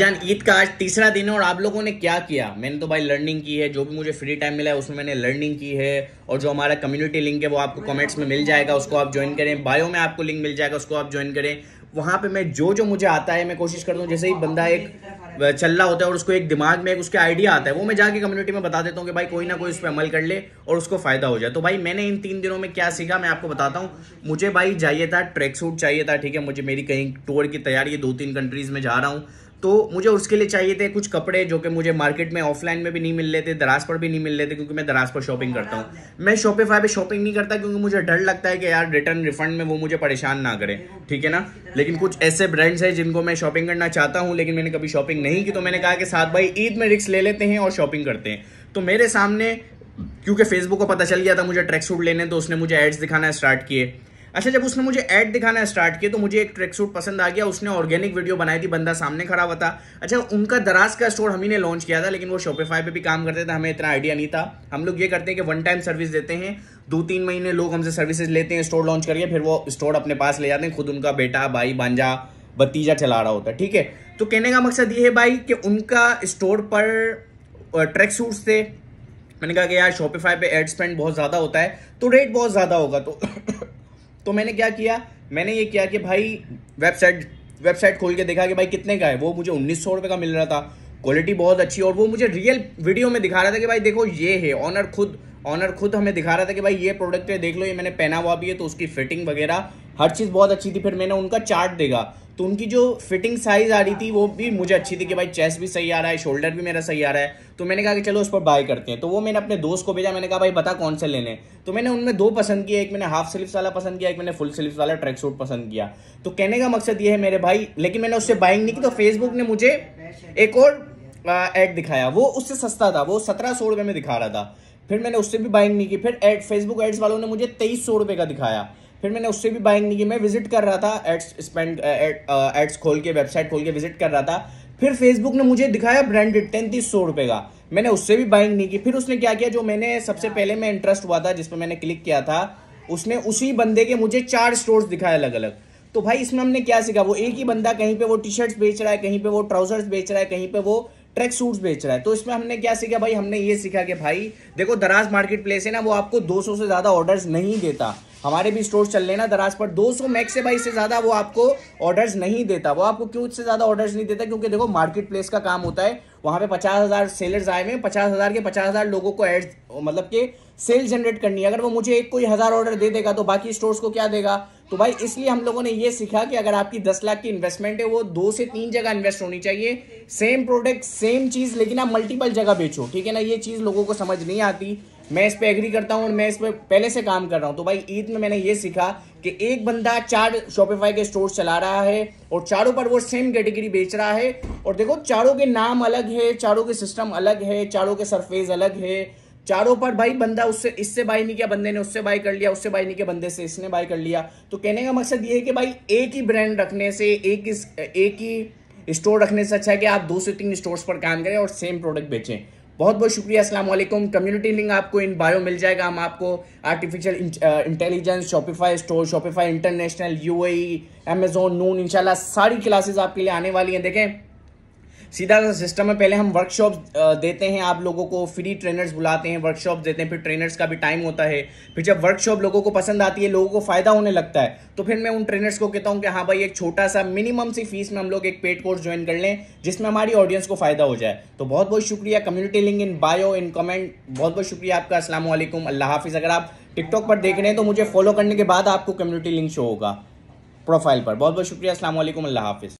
जान ईद का आज तीसरा दिन है और आप लोगों ने क्या किया मैंने तो भाई लर्निंग की है जो भी मुझे फ्री टाइम मिला है उसमें मैंने लर्निंग की है और जो हमारा कम्युनिटी लिंक है वो आपको कमेंट्स में मिल जाएगा उसको आप ज्वाइन करें बायो में आपको लिंक मिल जाएगा उसको आप ज्वाइन करें वहां पे मैं जो जो मुझे आता है मैं कोशिश करता हूँ जैसे ही बंदा एक चल रहा होता है और उसको एक दिमाग में एक उसके आइडिया आता है वो मैं जाके कम्युनिटी में बता देता हूँ कि भाई कोई ना कोई उस पर अमल कर ले और उसको फायदा हो जाए तो भाई मैंने इन तीन दिनों में क्या सीखा मैं आपको बताता हूँ मुझे भाई चाहिए था ट्रैक सूट चाहिए था ठीक है मुझे मेरी कहीं टूर की तैयारी है दो तीन कंट्रीज में जा रहा हूँ तो मुझे उसके लिए चाहिए थे कुछ कपड़े जो कि मुझे मार्केट में ऑफलाइन में भी नहीं मिल रहे थे दराज पर भी नहीं मिल रहे थे क्योंकि मैं दराज पर शॉपिंग हाँ, करता हूँ हाँ, हाँ। मैं शॉपिफाई पे शॉपिंग नहीं करता क्योंकि मुझे डर लगता है कि यार रिटर्न रिफंड में वो मुझे परेशान ना करें ठीक है ना लेकिन कुछ ऐसे ब्रांड्स हैं जिनको मैं शॉपिंग करना चाहता हूँ लेकिन मैंने कभी शॉपिंग नहीं की तो मैंने कहा कि साथ भाई ईद में रिक्स ले लेते हैं और शॉपिंग करते हैं तो मेरे सामने क्योंकि फेसबुक को पता चल गया था मुझे ट्रैक सूट लेने तो उसने मुझे एड्स दिखाना स्टार्ट किए अच्छा जब उसने मुझे ऐड दिखाना स्टार्ट किया तो मुझे एक ट्रैक सूट पसंद आ गया उसने ऑर्गेनिक वीडियो बनाई थी बंदा सामने खड़ा हुआ था अच्छा उनका दराज का स्टोर हम ही ने लॉन्च किया था लेकिन वो शॉपिफाई पे भी काम करते थे हमें इतना आइडिया नहीं था हम लोग ये करते हैं कि वन टाइम सर्विस देते हैं दो तीन महीने लोग हमसे सर्विसेज लेते हैं स्टोर लॉन्च करके फिर वो स्टोर अपने पास ले जाते हैं खुद उनका बेटा भाई बांजा भतीजा चला रहा होता है ठीक है तो कहने का मकसद ये है भाई कि उनका स्टोर पर ट्रैक सूट्स थे मैंने कहा कि यार शॉपिफाई पे एड स्पेंड बहुत ज़्यादा होता है तो रेट बहुत ज़्यादा होगा तो तो मैंने क्या किया मैंने ये किया कि भाई वेबसाइट वेबसाइट खोल के देखा कि भाई कितने का है वो मुझे उन्नीस सौ रुपये का मिल रहा था क्वालिटी बहुत अच्छी और वो मुझे रियल वीडियो में दिखा रहा था कि भाई देखो ये है ऑनर खुद ऑनर खुद हमें दिखा रहा था कि भाई ये प्रोडक्ट है देख लो ये मैंने पहना हुआ भी है तो उसकी फिटिंग वगैरह हर चीज़ बहुत अच्छी थी फिर मैंने उनका चार्ट देखा तो उनकी जो फिटिंग साइज आ रही थी वो भी मुझे अच्छी थी कि भाई चेस्ट भी सही आ रहा है शोल्डर भी मेरा सही आ रहा है तो मैंने कहा कि चलो उस पर बाय करते हैं तो वो मैंने अपने दोस्त को भेजा मैंने कहा भाई बता कौन से लेने तो मैंने उनमें दो पसंद किया एक मैंने हाफ स्लीव्स वाला पसंद किया एक मैंने फुल स्लीव्स वाला ट्रैक सूट पसंद किया तो कहने का मकसद ये है मेरे भाई लेकिन मैंने उससे बाइंग नहीं की तो फेसबुक ने मुझे एक और एड दिखाया वो उससे सस्ता था वो सत्रह सौ रुपये में दिखा रहा था फिर मैंने उससे भी बाइंग नहीं की फिर एड फेसबुक एड्स वालों ने मुझे तेईस सौ रुपये का दिखाया फिर मैंने उससे भी बाइंग नहीं की मैं विजिट कर रहा था एड्स स्पेंड एड्स खोल के वेबसाइट खोल के विजिट कर रहा था फिर फेसबुक ने मुझे दिखाया ब्रांडेड तैंतीस सौ रुपए का मैंने उससे भी बाइंग नहीं की फिर उसने क्या किया जो मैंने सबसे पहले मैं इंटरेस्ट हुआ था जिस पर मैंने क्लिक किया था उसने उसी बंदे के मुझे चार स्टोर्स दिखाए अलग अलग तो भाई इसमें हमने क्या सीखा वो एक ही बंदा कहीं पे वो टी शर्ट्स बेच रहा है कहीं पे वो ट्राउजर्स बेच रहा है कहीं पे वो ट्रैक सूट्स बेच रहा है तो इसमें हमने क्या सीखा भाई हमने ये सीखा कि भाई देखो दराज मार्केट प्लेस है ना वो आपको 200 से ज़्यादा ऑर्डर्स नहीं देता हमारे भी स्टोर चल लेना दराज पर 200 मैक्स से भाई इससे ज़्यादा वो आपको ऑर्डर्स नहीं देता वो आपको क्यों इससे ज़्यादा ऑर्डर्स नहीं देता क्योंकि देखो मार्केट प्लेस का काम होता है वहां पे पचास हज़ार सेलर्स आए हुए पचास हज़ार के पचास हज़ार लोगों को एड मतलब के सेल जनरेट करनी है अगर वो मुझे एक कोई हज़ार ऑर्डर दे देगा तो बाकी स्टोर्स को क्या देगा तो भाई इसलिए हम लोगों ने ये सीखा कि अगर आपकी दस लाख की इन्वेस्टमेंट है वो दो से तीन जगह इन्वेस्ट होनी चाहिए सेम प्रोडक्ट सेम चीज़ लेकिन आप मल्टीपल जगह बेचो ठीक है ना ये चीज़ लोगों को समझ नहीं आती मैं इस पर एग्री करता हूँ और मैं इस पर पहले से काम कर रहा हूँ तो भाई ईद में मैंने ये सीखा कि एक बंदा चार शॉपिफाई के स्टोर चला रहा है और चारों पर वो सेम कैटेगरी बेच रहा है और देखो चारों के नाम अलग है चारों के सिस्टम अलग है चारों के सरफेस अलग है चारों पर भाई बंदा उससे इससे बाई नहीं किया बंदे ने उससे बाई कर लिया उससे बाई नहीं किया बंदे से इसने बाई कर लिया तो कहने का मकसद ये है कि भाई एक ही ब्रांड रखने से एक ही एक ही स्टोर रखने से अच्छा है कि आप दो से तीन स्टोर्स पर काम करें और सेम प्रोडक्ट बेचें बहुत बहुत शुक्रिया अस्सलाम वालेकुम कम्युनिटी लिंक आपको इन बायो मिल जाएगा हम आपको artificial intelligence Shopify store Shopify international UAE Amazon Noon इंशाल्लाह सारी क्लासेस आपके लिए आने वाली हैं देखें सीधा सा सिस्टम है पहले हम वर्कशॉप देते हैं आप लोगों को फ्री ट्रेनर्स बुलाते हैं वर्कशॉप देते हैं फिर ट्रेनर्स का भी टाइम होता है फिर जब वर्कशॉप लोगों को पसंद आती है लोगों को फ़ायदा होने लगता है तो फिर मैं उन ट्रेनर्स को कहता हूँ कि हाँ भाई एक छोटा सा मिनिमम सी फीस में हम लोग एक पेड कोर्स ज्वाइन कर लें जिसमें हमारी ऑडियंस को फ़ायदा हो जाए तो बहुत बहुत शुक्रिया community link in bio in comment बहुत बहुत शुक्रिया आपका असल अल्लाह हाफिज़ अगर आप टिकटॉक पर देख रहे हैं तो मुझे फॉलो करने के बाद आपको कम्युनिटी लिंक शो होगा प्रोफाइल पर बहुत बहुत शुक्रिया असल अल्लाह हाफिज़